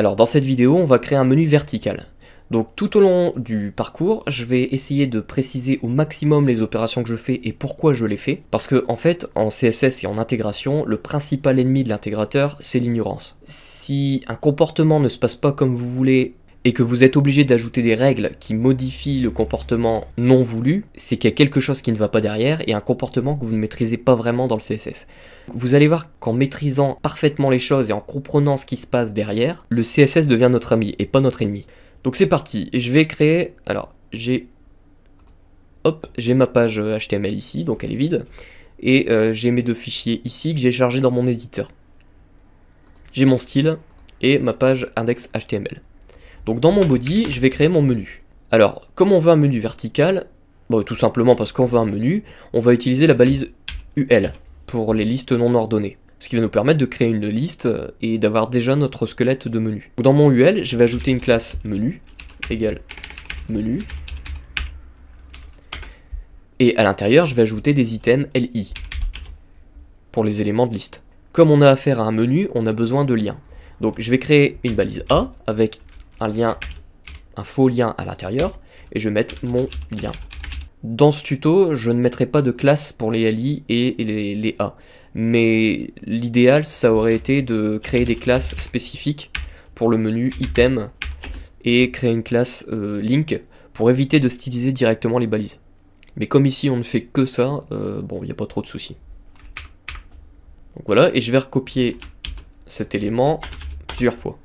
Alors dans cette vidéo, on va créer un menu vertical. Donc tout au long du parcours, je vais essayer de préciser au maximum les opérations que je fais et pourquoi je les fais. Parce que en fait, en CSS et en intégration, le principal ennemi de l'intégrateur, c'est l'ignorance. Si un comportement ne se passe pas comme vous voulez et que vous êtes obligé d'ajouter des règles qui modifient le comportement non voulu, c'est qu'il y a quelque chose qui ne va pas derrière et un comportement que vous ne maîtrisez pas vraiment dans le CSS. Vous allez voir qu'en maîtrisant parfaitement les choses et en comprenant ce qui se passe derrière, le CSS devient notre ami et pas notre ennemi. Donc c'est parti, je vais créer, alors j'ai, hop, j'ai ma page HTML euh, ici, donc elle est vide, et euh, j'ai mes deux fichiers ici que j'ai chargés dans mon éditeur. J'ai mon style et ma page index.html. Donc dans mon body, je vais créer mon menu. Alors, comme on veut un menu vertical, tout simplement parce qu'on veut un menu, on va utiliser la balise UL pour les listes non ordonnées. Ce qui va nous permettre de créer une liste euh, et d'avoir déjà notre squelette de menu. Dans mon UL, je vais ajouter une classe menu égale menu. Et à l'intérieur, je vais ajouter des items li pour les éléments de liste. Comme on a affaire à un menu, on a besoin de liens. Donc je vais créer une balise A avec un lien, un faux lien à l'intérieur, et je vais mettre mon lien. Dans ce tuto, je ne mettrai pas de classe pour les LI et les, A, mais l'idéal, ça aurait été de créer des classes spécifiques pour le menu item et créer une classe euh, link pour éviter de styliser directement les balises. Mais comme ici on ne fait que ça, euh, bon, il n'y a pas trop de soucis. Donc voilà, et je vais recopier cet élément plusieurs fois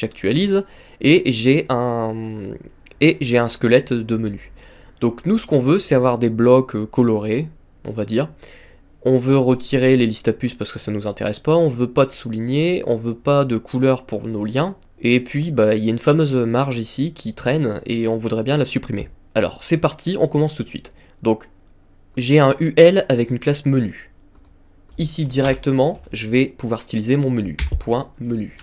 j'actualise, et j'ai un, et j'ai un squelette de menu. Donc nous, ce qu'on veut, c'est avoir des blocs euh, colorés, on va dire. On veut retirer les listes à puces parce que ça nous intéresse pas, on veut pas de souligner, on veut pas de couleur pour nos liens, et puis bah, il y a une fameuse marge ici qui traîne et on voudrait bien la supprimer. Alors c'est parti, on commence tout de suite. Donc j'ai un UL avec une classe menu. Ici directement, je vais pouvoir styliser mon menu. Point menu.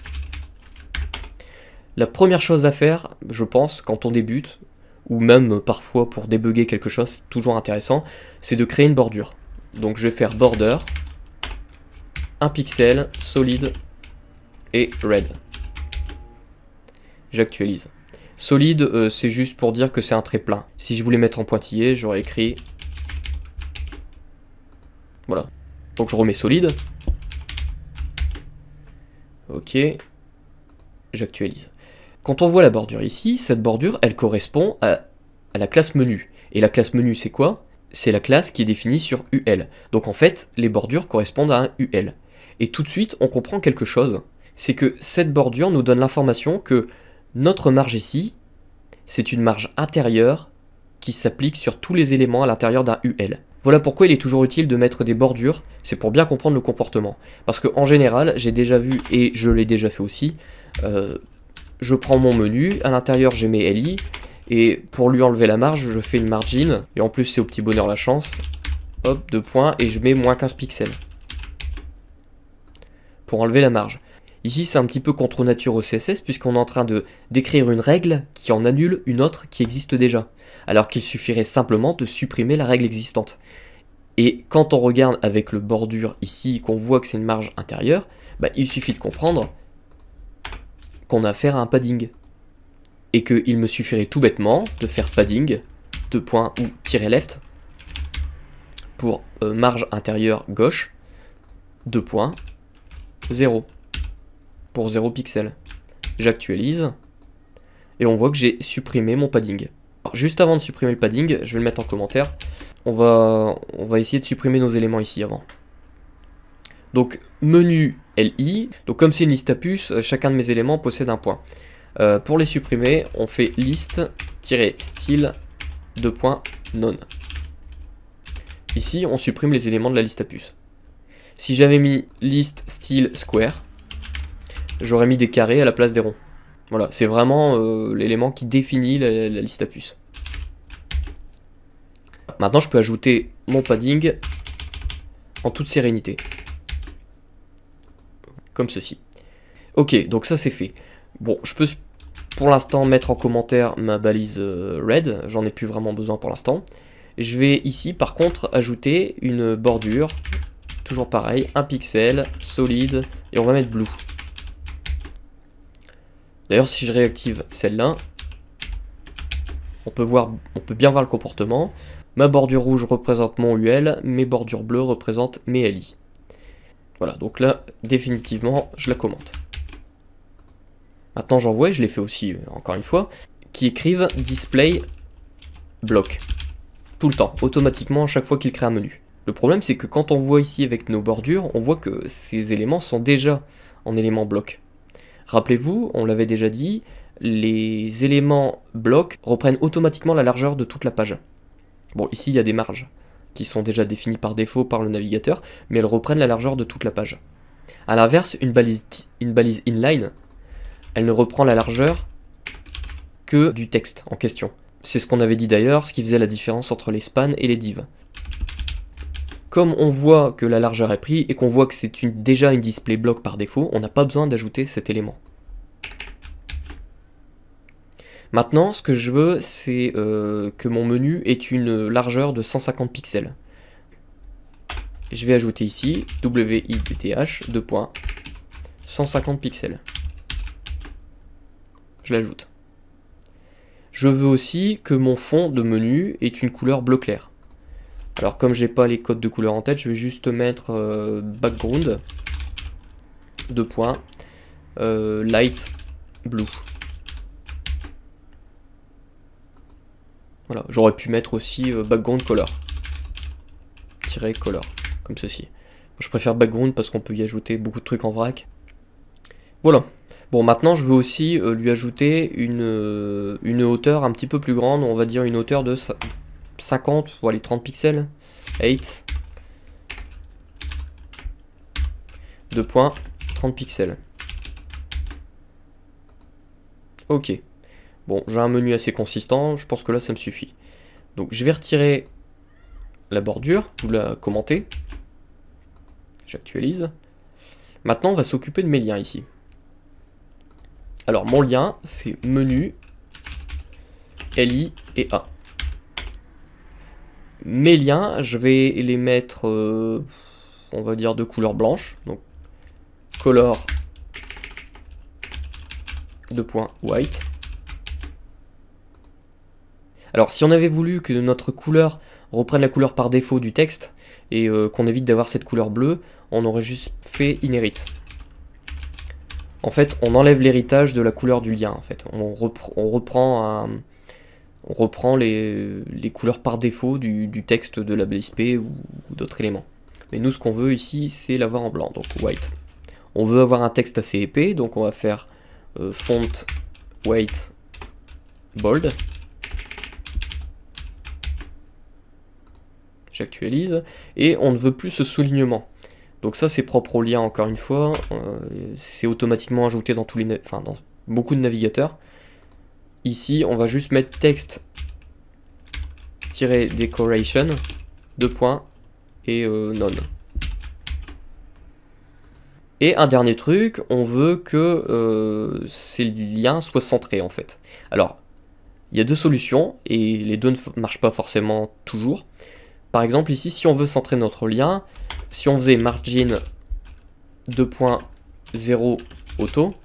La première chose à faire, je pense, quand on débute, ou même parfois pour débugger quelque chose, toujours intéressant, c'est de créer une bordure. Donc je vais faire border, un pixel, solide et red. J'actualise. Solide, euh, c'est juste pour dire que c'est un trait plein. Si je voulais mettre en pointillé, j'aurais écrit... Voilà. Donc je remets solide. Ok. J'actualise. Quand on voit la bordure ici, cette bordure, elle correspond à, la classe menu. Et la classe menu, c'est quoi C'est la classe qui est définie sur UL. Donc en fait, les bordures correspondent à un UL. Et tout de suite, on comprend quelque chose. C'est que cette bordure nous donne l'information que notre marge ici, c'est une marge intérieure qui s'applique sur tous les éléments à l'intérieur d'un UL. Voilà pourquoi il est toujours utile de mettre des bordures, c'est pour bien comprendre le comportement. Parce que en général, j'ai déjà vu, et je l'ai déjà fait aussi, euh, je prends mon menu, à l'intérieur j'ai mes LI, et pour lui enlever la marge, je fais une margin, et en plus c'est au petit bonheur la chance, hop, deux points, et je mets moins 15 pixels. Pour enlever la marge. Ici c'est un petit peu contre nature au CSS, puisqu'on est en train de décrire une règle qui en annule une autre qui existe déjà, alors qu'il suffirait simplement de supprimer la règle existante. Et quand on regarde avec le bordure ici, qu'on voit que c'est une marge intérieure, bah, il suffit de comprendre qu'on a affaire à un padding. Et qu'il me suffirait tout bêtement de faire padding, de points ou tirer left, pour euh, marge intérieure gauche, 2 points, 0, pour 0 pixels. J'actualise, et on voit que j'ai supprimé mon padding. Alors, juste avant de supprimer le padding, je vais le mettre en commentaire, on va, on va essayer de supprimer nos éléments ici avant. Donc menu li, donc comme c'est une liste à puces euh, chacun de mes éléments possède un point. Euh, pour les supprimer, on fait liste-style de point non. Ici, on supprime les éléments de la liste à puce. Si j'avais mis liste style square, j'aurais mis des carrés à la place des ronds. Voilà, c'est vraiment euh, l'élément qui définit la, la liste à puce. Maintenant, je peux ajouter mon padding en toute sérénité comme ceci. Ok, donc ça c'est fait. Bon, je peux pour l'instant mettre en commentaire ma balise euh, red, j'en ai plus vraiment besoin pour l'instant. Je vais ici par contre ajouter une bordure, toujours pareil, un pixel, solide, et on va mettre blue. D'ailleurs si je réactive celle-là, on peut, voir, on peut bien voir le comportement. Ma bordure rouge représente mon UL, mes bordures bleues représentent mes LI. Voilà, donc là, définitivement, je la commente. Maintenant, j'envoie, je l'ai fait aussi, euh, encore une fois, qui écrivent display block. Tout le temps, automatiquement, à chaque fois qu'il crée un menu. Le problème, c'est que quand on voit ici avec nos bordures, on voit que ces éléments sont déjà en éléments bloc. Rappelez-vous, on l'avait déjà dit, les éléments bloc reprennent automatiquement la largeur de toute la page. Bon, ici, il y a des marges qui sont déjà définies par défaut par le navigateur, mais elles reprennent la largeur de toute la page. A l'inverse, une balise, inline, elle ne reprend la largeur que du texte en question. C'est ce qu'on avait dit d'ailleurs, ce qui faisait la différence entre les spans et les divs. Comme on voit que la largeur est prise et qu'on voit que c'est déjà une display block par défaut, on n'a pas besoin d'ajouter cet élément. Maintenant, ce que je veux, c'est euh, que mon menu ait une largeur de 150 pixels. Je vais ajouter ici width de 150 pixels. Je l'ajoute. Je veux aussi que mon fond de menu ait une couleur bleu clair. Alors comme je n'ai pas les codes de couleur en tête, je vais juste mettre euh, background de point euh, light blue. Voilà, j'aurais pu mettre aussi euh, background color. Tirer color, comme ceci. Je préfère background parce qu'on peut y ajouter beaucoup de trucs en vrac. Voilà. Bon, maintenant, je veux aussi euh, lui ajouter euh, une, hauteur un petit peu plus grande. On va dire une hauteur de 50, voilà les 30 pixels. 8. 2.30 pixels. Ok. Bon, j'ai un menu assez consistant, je pense que là ça me suffit. Donc je vais retirer la bordure, ou la commenter J'actualise. Maintenant, on va s'occuper de mes liens ici. Alors mon lien, c'est menu, li et a. Mes liens, je vais les mettre, euh, on va dire, de couleur blanche. Donc color de point white alors si on avait voulu que notre couleur reprenne la couleur par défaut du texte et euh, qu'on évite d'avoir cette couleur bleue, on aurait juste fait inherit. En fait, on enlève l'héritage de la couleur du lien. En fait, on, reprend, on reprend les, couleurs par défaut du, texte de la BSP ou, d'autres éléments. Mais nous, ce qu'on veut ici, c'est l'avoir en blanc, donc white. On veut avoir un texte assez épais, donc on va faire euh, font white bold j'actualise, et on ne veut plus ce soulignement. Donc ça c'est propre au lien encore une fois, euh, c'est automatiquement ajouté dans, tous les enfin, dans beaucoup de navigateurs. Ici on va juste mettre texte decoration de points et euh, non. Et un dernier truc, on veut que euh, ces liens soient centrés en fait. Alors, il y a deux solutions et les deux ne marchent pas forcément toujours. Par exemple, ici, si on veut centrer notre lien, si on faisait margin 2.0 auto,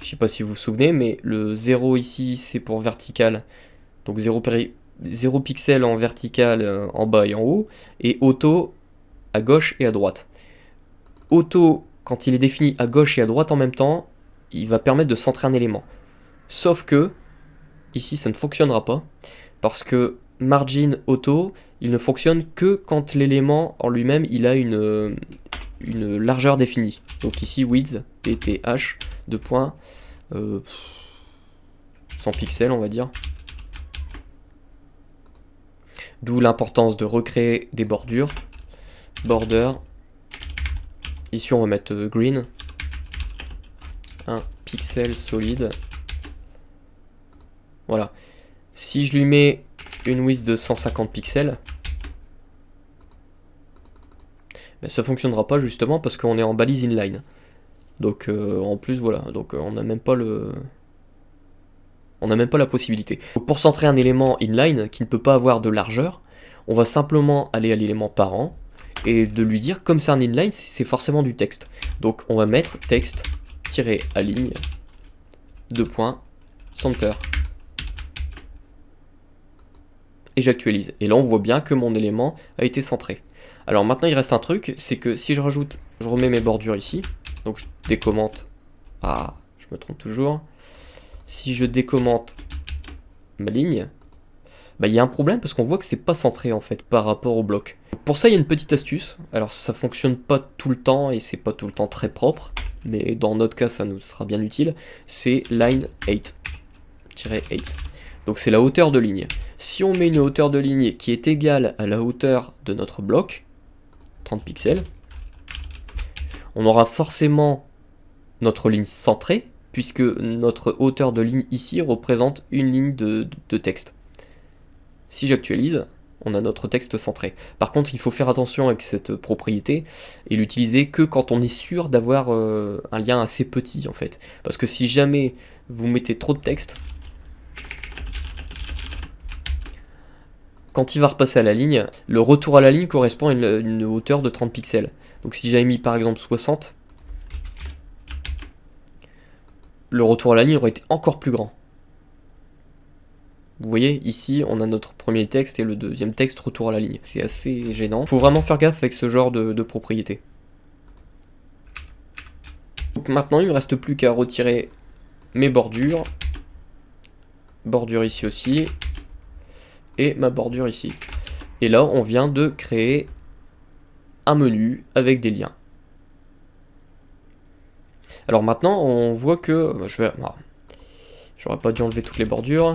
je sais pas si vous vous souvenez, mais le 0 ici, c'est pour vertical. Donc 0, 0 pixel en vertical euh, en bas et en haut, et auto à gauche et à droite. Auto, quand il est défini à gauche et à droite en même temps, il va permettre de centrer un élément. Sauf que, ici, ça ne fonctionnera pas, parce que margin auto, il ne fonctionne que quand l'élément en lui-même il a une, euh, une largeur définie. Donc ici width pth de points 100 euh, pixels on va dire. D'où l'importance de recréer des bordures. Border. Ici on va mettre euh, green. Un pixel solide. Voilà. Si je lui mets une width de 150 pixels. Mais ça fonctionnera pas justement parce qu'on est en balise inline. Donc euh, en plus voilà, donc euh, on n'a même pas le... On n'a même pas la possibilité. pour centrer un élément inline qui ne peut pas avoir de largeur, on va simplement aller à l'élément parent et de lui dire comme c'est un inline, c'est forcément du texte. Donc on va mettre texte-aligne, deux points, center et j'actualise. Et là, on voit bien que mon élément a été centré. Alors maintenant, il reste un truc, c'est que si je rajoute, je remets mes bordures ici, donc je décommente, ah, je me trompe toujours, si je décommente ma ligne, bah, il y a un problème parce qu'on voit que c'est pas centré en fait par rapport au bloc. Pour ça, il y a une petite astuce. Alors ça fonctionne pas tout le temps et c'est pas tout le temps très propre, mais dans notre cas, ça nous sera bien utile. C'est line 8 8. Donc c'est la hauteur de ligne. Si on met une hauteur de ligne qui est égale à la hauteur de notre bloc, 30 pixels, on aura forcément notre ligne centrée, puisque notre hauteur de ligne ici représente une ligne de, texte. Si j'actualise, on a notre texte centré. Par contre, il faut faire attention avec cette propriété et l'utiliser que quand on est sûr d'avoir euh, un lien assez petit en fait. Parce que si jamais vous mettez trop de texte, Quand il va repasser à la ligne, le retour à la ligne correspond à une, hauteur de 30 pixels. Donc si j'avais mis par exemple 60, le retour à la ligne aurait été encore plus grand. Vous voyez, ici, on a notre premier texte et le deuxième texte retour à la ligne. C'est assez gênant. Il Faut vraiment faire gaffe avec ce genre de, propriété. Donc maintenant, il me reste plus qu'à retirer mes bordures. Bordure ici aussi et ma bordure ici. Et là, on vient de créer un menu avec des liens. Alors maintenant, on voit que... Bah, je vais... Ah, j'aurais pas dû enlever toutes les bordures.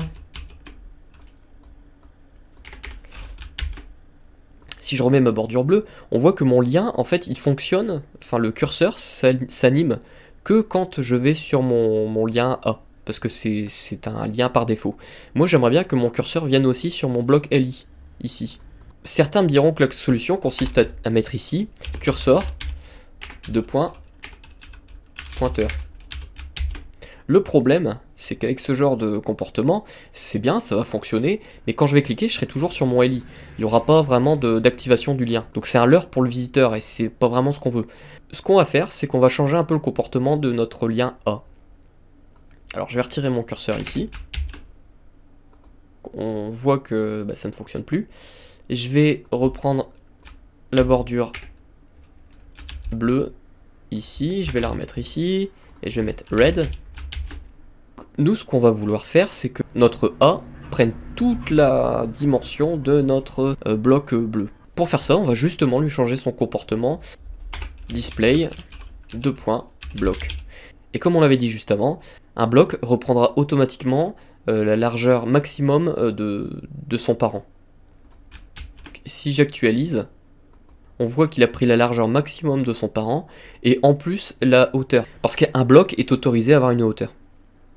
Si je remets ma bordure bleue, on voit que mon lien, en fait, il fonctionne, enfin le curseur s'anime que quand je vais sur mon, mon lien A parce que c'est un lien par défaut. Moi j'aimerais bien que mon curseur vienne aussi sur mon bloc LI, ici. Certains me diront que la solution consiste à, mettre ici, curseur, de points, pointeur. Le problème, c'est qu'avec ce genre de comportement, c'est bien, ça va fonctionner, mais quand je vais cliquer, je serai toujours sur mon LI. Il n'y aura pas vraiment d'activation du lien. Donc c'est un leurre pour le visiteur et c'est pas vraiment ce qu'on veut. Ce qu'on va faire, c'est qu'on va changer un peu le comportement de notre lien A. Alors je vais retirer mon curseur ici. On voit que bah, ça ne fonctionne plus. Je vais reprendre la bordure bleue ici. Je vais la remettre ici. Et je vais mettre red. Nous, ce qu'on va vouloir faire, c'est que notre A prenne toute la dimension de notre euh, bloc euh, bleu. Pour faire ça, on va justement lui changer son comportement. Display, deux points, bloc. Et comme on l'avait dit juste avant, un bloc reprendra automatiquement euh, la largeur maximum euh, de, son parent. si j'actualise, on voit qu'il a pris la largeur maximum de son parent et en plus la hauteur. Parce qu'un bloc est autorisé à avoir une hauteur.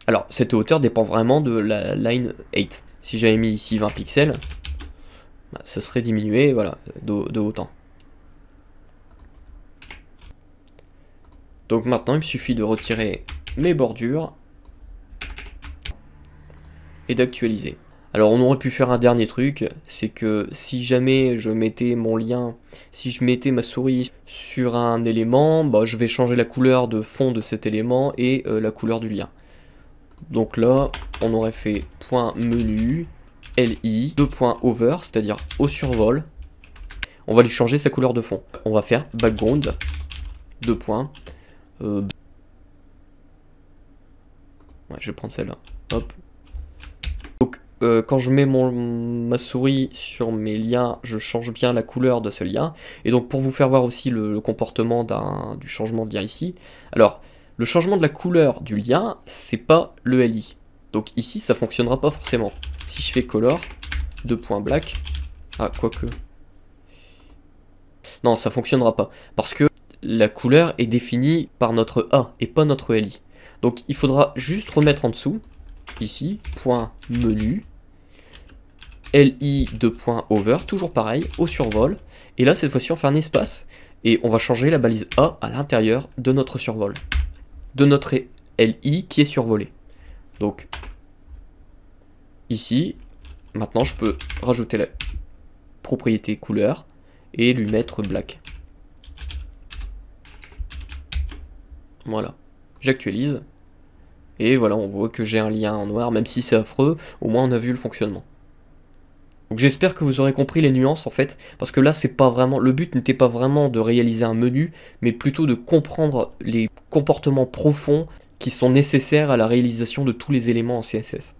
Alors, cette hauteur dépend vraiment de la line 8. Si j'avais mis ici 20 pixels, bah, ça serait diminué voilà, de, de autant. Donc maintenant, il me suffit de retirer mes bordures et d'actualiser. Alors on aurait pu faire un dernier truc, c'est que si jamais je mettais mon lien, si je mettais ma souris sur un élément, bah, je vais changer la couleur de fond de cet élément et euh, la couleur du lien. Donc là, on aurait fait .menu, li, 2.over, c'est-à-dire au survol. On va lui changer sa couleur de fond. On va faire background, deux points, euh, ouais, je vais prendre celle-là. Hop. Donc, euh, quand je mets mon, ma souris sur mes liens, je change bien la couleur de ce lien. Et donc, pour vous faire voir aussi le, comportement du changement de lien ici. Alors, le changement de la couleur du lien, c'est pas le LI. Donc ici, ça fonctionnera pas forcément. Si je fais color, 2.black, points black, ah, quoique... Non, ça fonctionnera pas. Parce que la couleur est définie par notre A et pas notre LI. Donc il faudra juste remettre en dessous, ici, point menu, LI de point over, toujours pareil, au survol. Et là, cette fois-ci, on fait un espace et on va changer la balise A à l'intérieur de notre survol, de notre LI qui est survolé. Donc ici, maintenant, je peux rajouter la propriété couleur et lui mettre black. Voilà. J'actualise. Et voilà, on voit que j'ai un lien en noir, même si c'est affreux, au moins on a vu le fonctionnement. Donc j'espère que vous aurez compris les nuances en fait, parce que là c'est pas vraiment, le but n'était pas vraiment de réaliser un menu, mais plutôt de comprendre les comportements profonds qui sont nécessaires à la réalisation de tous les éléments en CSS.